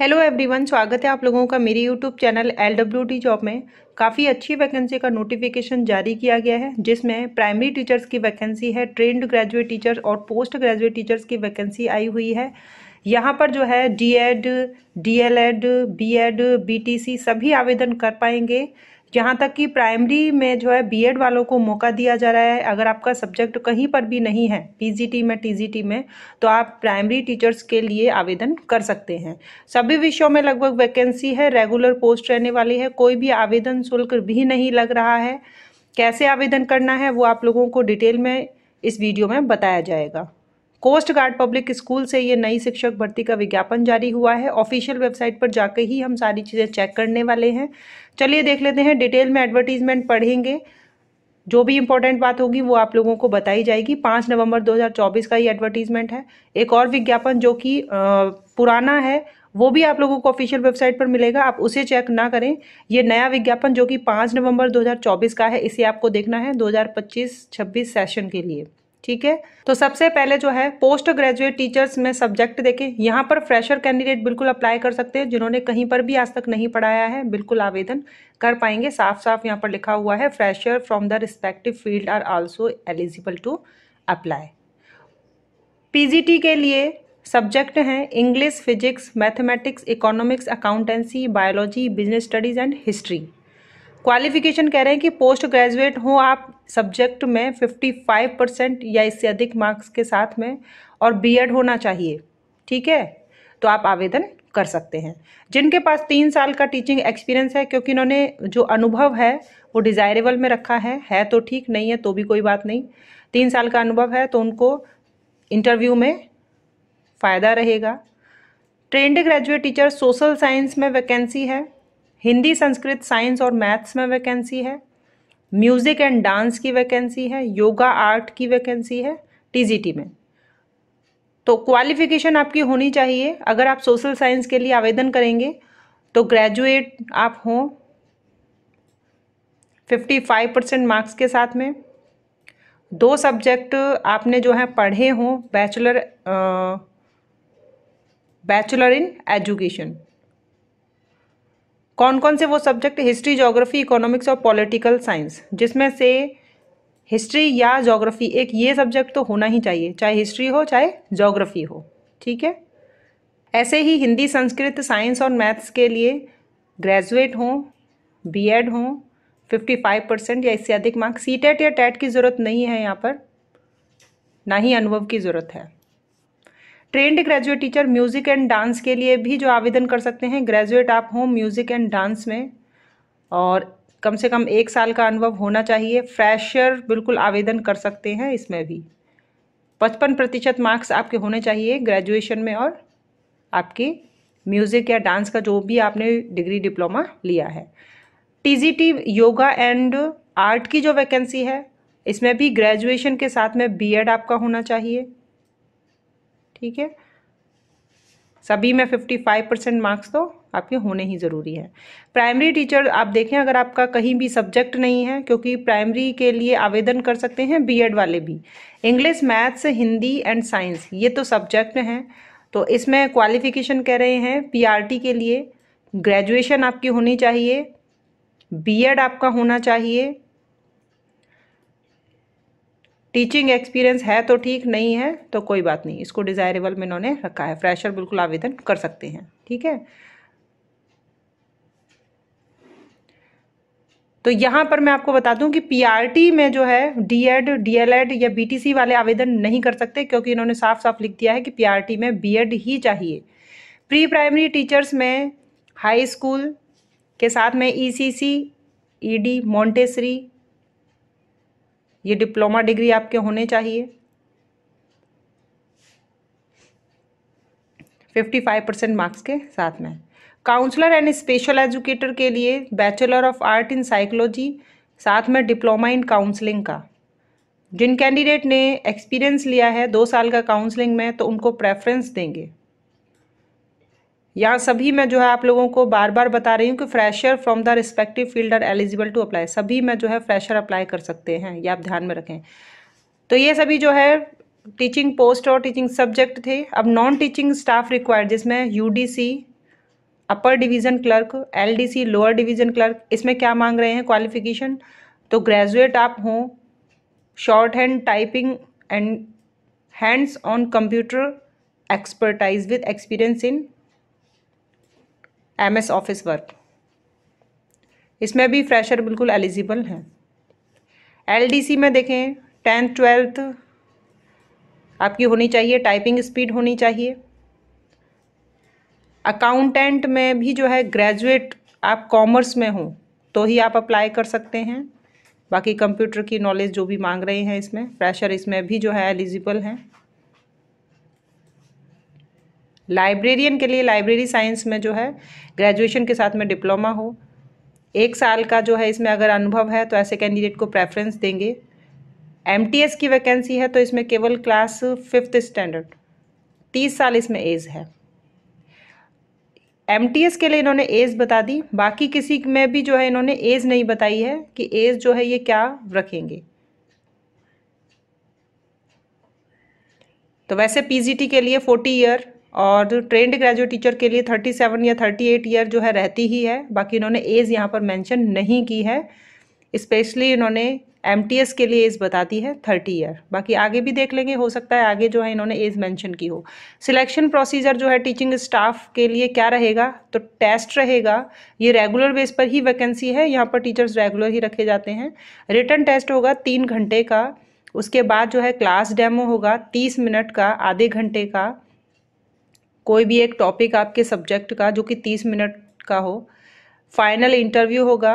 hello everyone स्वागत है आप लोगों का मेरे YouTube channel L W T job में काफ़ी अच्छी वैकेंसी का नोटिफिकेशन जारी किया गया है जिसमें प्राइमरी टीचर्स की वैकेंसी है ट्रेंड ग्रेजुएट टीचर्स और पोस्ट ग्रेजुएट टीचर्स की वैकेंसी आई हुई है यहाँ पर जो है D Ed D El Ed B Ed B T C सभी आवेदन कर पाएंगे जहाँ तक कि प्राइमरी में जो है बीएड वालों को मौका दिया जा रहा है अगर आपका सब्जेक्ट कहीं पर भी नहीं है पीजीटी में टीजीटी में तो आप प्राइमरी टीचर्स के लिए आवेदन कर सकते हैं सभी विषयों में लगभग वैकेंसी है रेगुलर पोस्ट रहने वाली है कोई भी आवेदन शुल्क भी नहीं लग रहा है कैसे आवेदन करना है वो आप लोगों को डिटेल में इस वीडियो में बताया जाएगा कोस्ट गार्ड पब्लिक स्कूल से ये नई शिक्षक भर्ती का विज्ञापन जारी हुआ है ऑफिशियल वेबसाइट पर जाकर ही हम सारी चीज़ें चेक करने वाले हैं चलिए देख लेते हैं डिटेल में एडवर्टीजमेंट पढ़ेंगे जो भी इंपॉर्टेंट बात होगी वो आप लोगों को बताई जाएगी पाँच नवंबर 2024 का ये एडवर्टीजमेंट है एक और विज्ञापन जो कि पुराना है वो भी आप लोगों को ऑफिशियल वेबसाइट पर मिलेगा आप उसे चेक ना करें ये नया विज्ञापन जो कि पाँच नवंबर 2024 का है इसे आपको देखना है 2025-26 सेशन के लिए ठीक है तो सबसे पहले जो है पोस्ट ग्रेजुएट टीचर्स में सब्जेक्ट देखें यहाँ पर फ्रेशर कैंडिडेट बिल्कुल अप्लाई कर सकते हैं जिन्होंने कहीं पर भी आज तक नहीं पढ़ाया है बिल्कुल आवेदन कर पाएंगे साफ साफ यहाँ पर लिखा हुआ है fresher from the respective field are also eligible to apply P के लिए सब्जेक्ट हैं English physics mathematics economics accountancy biology business studies and history qualification कह रहे हैं कि पोस्ट ग्रेजुएट हो आप सब्जेक्ट में 55 परसेंट या इससे अधिक मार्क्स के साथ में और बीएड होना चाहिए ठीक है तो आप आवेदन कर सकते हैं जिनके पास तीन साल का टीचिंग एक्सपीरियंस है क्योंकि इन्होंने जो अनुभव है वो डिज़ायरेबल में रखा है है तो ठीक नहीं है तो भी कोई बात नहीं तीन साल का अनुभव है तो उनको इंटरव्यू में फ़ायदा रहेगा trained graduate teacher social science में वैकेंसी है हिंदी संस्कृत साइंस और मैथ्स में वैकेंसी है म्यूज़िक एंड डांस की वैकेंसी है योगा आर्ट की वैकेंसी है टीजीटी में तो क्वालिफिकेशन आपकी होनी चाहिए अगर आप सोशल साइंस के लिए आवेदन करेंगे तो ग्रेजुएट आप हों 55 परसेंट मार्क्स के साथ में दो सब्जेक्ट आपने जो है पढ़े हों बैचलर बैचलर इन एजुकेशन कौन कौन से वो सब्जेक्ट हिस्ट्री जोग्राफी इकोनॉमिक्स और पॉलिटिकल साइंस जिसमें से हिस्ट्री या जोग्राफी एक ये सब्जेक्ट तो होना ही चाहिए चाहे हिस्ट्री हो चाहे जोग्राफी हो ठीक है ऐसे ही हिंदी संस्कृत साइंस और मैथ्स के लिए ग्रेजुएट हों बी एड हों फिफ्टी फाइव परसेंट या इससे अधिक मार्क्स सी टेट या टेट की ज़रूरत नहीं है यहाँ पर ना ही अनुभव की ज़रूरत है trained graduate teacher music and dance के लिए भी जो आवेदन कर सकते हैं ग्रेजुएट आप हों म्यूज़िक एंड डांस में और कम से कम एक साल का अनुभव होना चाहिए फ्रेशर बिल्कुल आवेदन कर सकते हैं इसमें भी पचपन प्रतिशत मार्क्स आपके होने चाहिए ग्रेजुएशन में और आपकी म्यूज़िक या डांस का जो भी आपने डिग्री डिप्लोमा लिया है टीजीटी योगा एंड आर्ट की जो वैकेंसी है इसमें भी ग्रेजुएशन के साथ में बीएड आपका होना चाहिए ठीक है सभी में 55 परसेंट मार्क्स तो आपके होने ही ज़रूरी है प्राइमरी टीचर आप देखें अगर आपका कहीं भी सब्जेक्ट नहीं है क्योंकि प्राइमरी के लिए आवेदन कर सकते हैं बीएड वाले भी English maths Hindi and science ये तो सब्जेक्ट हैं तो इसमें क्वालिफिकेशन कह रहे हैं पीआरटी के लिए ग्रेजुएशन आपकी होनी चाहिए बी आपका होना चाहिए टीचिंग एक्सपीरियंस है तो ठीक नहीं है तो कोई बात नहीं इसको डिज़ायरेबल में इन्होंने रखा है फ्रेशर बिल्कुल आवेदन कर सकते हैं ठीक है तो यहाँ पर मैं आपको बता दूँ कि पी में जो है डीएड डीएलएड या बीटीसी वाले आवेदन नहीं कर सकते क्योंकि इन्होंने साफ साफ लिख दिया है कि पी में बीएड ही चाहिए प्री प्राइमरी टीचर्स में हाई स्कूल के साथ में ईसीसी ईडी मॉन्टेसरी ये डिप्लोमा डिग्री आपके होने चाहिए फिफ्टी फाइव परसेंट मार्क्स के साथ में काउंसलर एंड स्पेशल एजुकेटर के लिए bachelor of art in psychology साथ में डिप्लोमा इन काउंसलिंग का जिन कैंडिडेट ने एक्सपीरियंस लिया है दो साल का काउंसलिंग में तो उनको प्रेफरेंस देंगे यहाँ सभी मैं जो है आप लोगों को बार बार बता रही हूँ कि fresher from the respective field are eligible to apply सभी में जो है फ्रेशर अप्लाई कर सकते हैं ये आप ध्यान में रखें तो ये सभी जो है टीचिंग पोस्ट और टीचिंग सब्जेक्ट थे अब नॉन टीचिंग स्टाफ रिक्वायर्ड जिसमें UDC upper division clerk LDC lower division clerk इसमें क्या मांग रहे हैं क्वालिफिकेशन तो ग्रेजुएट आप हों short hand typing and hands on computer expertise with experience in M S office work इसमें भी फ्रेशर बिल्कुल एलिजिबल हैं एल डी सी में देखें टेंथ ट्वेल्थ आपकी होनी चाहिए टाइपिंग स्पीड होनी चाहिए अकाउंटेंट में भी जो है ग्रेजुएट आप कॉमर्स में हो तो ही आप अप्लाई कर सकते हैं बाकी कंप्यूटर की नॉलेज जो भी मांग रहे हैं इसमें फ्रेशर इसमें भी जो है एलिजिबल हैं लाइब्रेरियन के लिए लाइब्रेरी साइंस में जो है ग्रेजुएशन के साथ में डिप्लोमा हो एक साल का जो है इसमें अगर अनुभव है तो ऐसे कैंडिडेट को प्रेफरेंस देंगे एम की वैकेंसी है तो इसमें केवल क्लास फिफ्थ स्टैंडर्ड तीस साल इसमें एज है एम के लिए इन्होंने एज बता दी बाकी किसी में भी जो है इन्होंने एज नहीं बताई है कि एज जो है ये क्या रखेंगे तो वैसे पीजीटी के लिए फोर्टी ईयर और ट्रेंड ग्रेजुएट टीचर के लिए 37 या 38 ईयर जो है रहती ही है बाकी इन्होंने एज यहाँ पर मेंशन नहीं की है स्पेशली इन्होंने एमटीएस के लिए एज बताती है थर्टी ईयर बाकी आगे भी देख लेंगे हो सकता है आगे जो है इन्होंने एज मेंशन की हो सिलेक्शन प्रोसीजर जो है टीचिंग स्टाफ के लिए क्या रहेगा तो टेस्ट रहेगा ये रेगुलर बेस पर ही वैकेंसी है यहाँ पर टीचर्स रेगुलर ही रखे जाते हैं रिटर्न टेस्ट होगा तीन घंटे का उसके बाद जो है क्लास डेमो होगा तीस मिनट का आधे घंटे का कोई भी एक टॉपिक आपके सब्जेक्ट का जो कि तीस मिनट का हो फाइनल इंटरव्यू होगा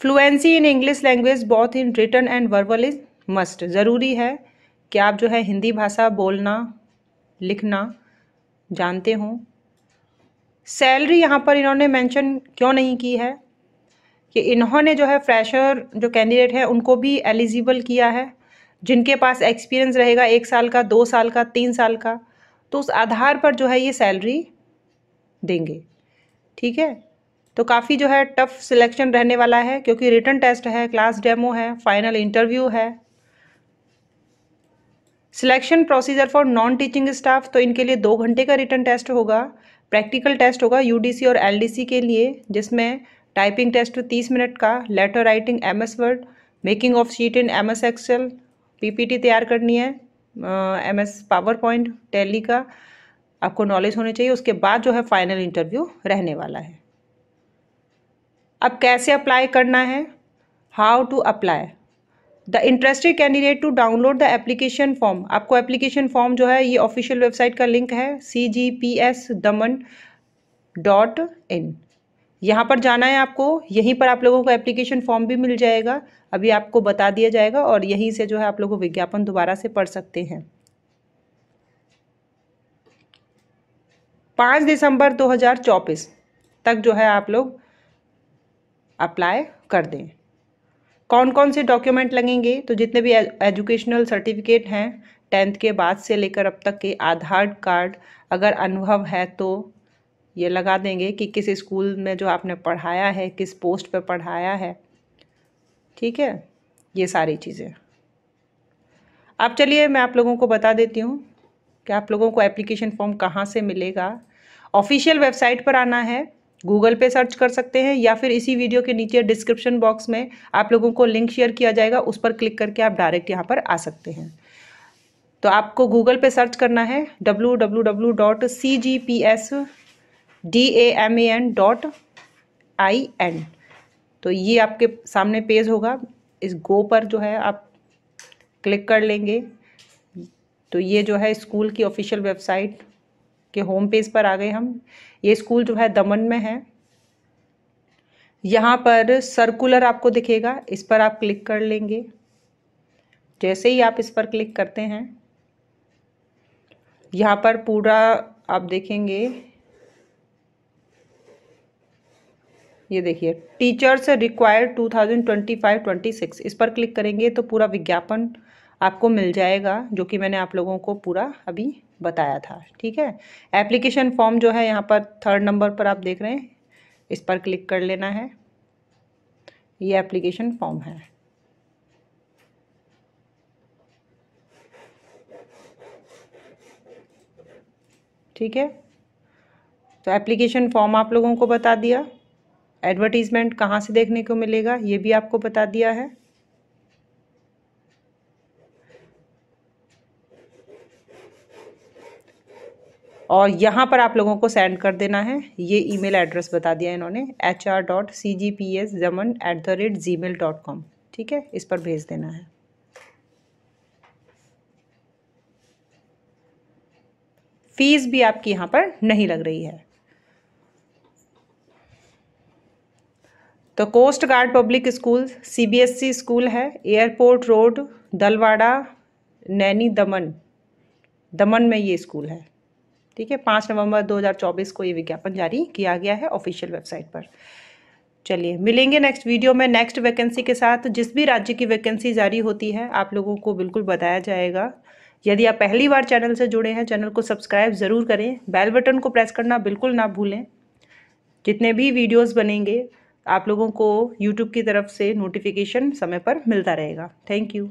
फ्लुएंसी इन इंग्लिश लैंग्वेज बहुत in written and verbal is must ज़रूरी है कि आप जो है हिंदी भाषा बोलना लिखना जानते हों सैलरी यहाँ पर इन्होंने मेंशन क्यों नहीं की है कि इन्होंने जो है फ्रेशर जो कैंडिडेट है उनको भी एलिजिबल किया है जिनके पास एक्सपीरियंस रहेगा एक साल का दो साल का तीन साल का तो उस आधार पर जो है ये सैलरी देंगे ठीक है तो काफ़ी जो है टफ सिलेक्शन रहने वाला है क्योंकि रिटर्न टेस्ट है क्लास डेमो है फाइनल इंटरव्यू है selection procedure for non teaching staff तो इनके लिए दो घंटे का रिटर्न टेस्ट होगा प्रैक्टिकल टेस्ट होगा यूडीसी और एलडीसी के लिए जिसमें टाइपिंग टेस्ट तीस मिनट का letter writing M S word making of sheet in M S PPT तैयार करनी है M S power point Tally का आपको नॉलेज होनी चाहिए उसके बाद जो है फाइनल इंटरव्यू रहने वाला है अब कैसे अप्लाई करना है how to apply the interested candidate to download the application form आपको एप्लीकेशन फॉर्म जो है ये ऑफिशियल वेबसाइट का लिंक है C G P S Daman dot in यहाँ पर जाना है आपको यहीं पर आप लोगों को एप्लीकेशन फॉर्म भी मिल जाएगा अभी आपको बता दिया जाएगा और यहीं से जो है आप लोग विज्ञापन दोबारा से पढ़ सकते हैं पाँच दिसंबर 2024 तक जो है आप लोग अप्लाई कर दें कौन कौन से डॉक्यूमेंट लगेंगे तो जितने भी एजुकेशनल सर्टिफिकेट हैं टेंथ के बाद से लेकर अब तक के आधार कार्ड अगर अनुभव है तो ये लगा देंगे कि किस स्कूल में जो आपने पढ़ाया है किस पोस्ट पे पढ़ाया है ठीक है ये सारी चीज़ें अब चलिए मैं आप लोगों को बता देती हूँ कि आप लोगों को एप्लीकेशन फॉर्म कहाँ से मिलेगा ऑफिशियल वेबसाइट पर आना है गूगल पे सर्च कर सकते हैं या फिर इसी वीडियो के नीचे डिस्क्रिप्शन बॉक्स में आप लोगों को लिंक शेयर किया जाएगा उस पर क्लिक करके आप डायरेक्ट यहाँ पर आ सकते हैं तो आपको गूगल पे सर्च करना है W W W dot C G P S D A M A N dot I N तो ये आपके सामने पेज होगा इस गो पर जो है आप क्लिक कर लेंगे तो ये जो है स्कूल की ऑफिशियल वेबसाइट के होम पेज पर आ गए हम ये स्कूल जो है दमन में है यहाँ पर सर्कुलर आपको दिखेगा इस पर आप क्लिक कर लेंगे जैसे ही आप इस पर क्लिक करते हैं यहाँ पर पूरा आप देखेंगे ये देखिए टीचर्स रिक्वायर्ड 2025-26 इस पर क्लिक करेंगे तो पूरा विज्ञापन आपको मिल जाएगा जो कि मैंने आप लोगों को पूरा अभी बताया था ठीक है एप्लीकेशन फॉर्म जो है यहाँ पर थर्ड नंबर पर आप देख रहे हैं इस पर क्लिक कर लेना है ये एप्लीकेशन फॉर्म है ठीक है तो एप्लीकेशन फॉर्म आप लोगों को बता दिया एडवर्टीज़मेंट कहाँ से देखने को मिलेगा ये भी आपको बता दिया है और यहाँ पर आप लोगों को सेंड कर देना है ये ईमेल एड्रेस बता दिया इन्होंने H R dot C G P S Daman at the rate G mail dot com ठीक है इस पर भेज देना है फीस भी आपकी यहाँ पर नहीं लग रही है तो coast guard public school CBSE school है एयरपोर्ट रोड दलवाड़ा नैनी दमन दमन में ये स्कूल है ठीक है पाँच नवंबर 2024 को ये विज्ञापन जारी किया गया है ऑफिशियल वेबसाइट पर चलिए मिलेंगे नेक्स्ट वीडियो में नेक्स्ट वैकेंसी के साथ जिस भी राज्य की वैकेंसी जारी होती है आप लोगों को बिल्कुल बताया जाएगा यदि आप पहली बार चैनल से जुड़े हैं चैनल को सब्सक्राइब ज़रूर करें बेल बटन को प्रेस करना बिल्कुल ना भूलें जितने भी वीडियोस बनेंगे आप लोगों को यूट्यूब की तरफ से नोटिफिकेशन समय पर मिलता रहेगा थैंक यू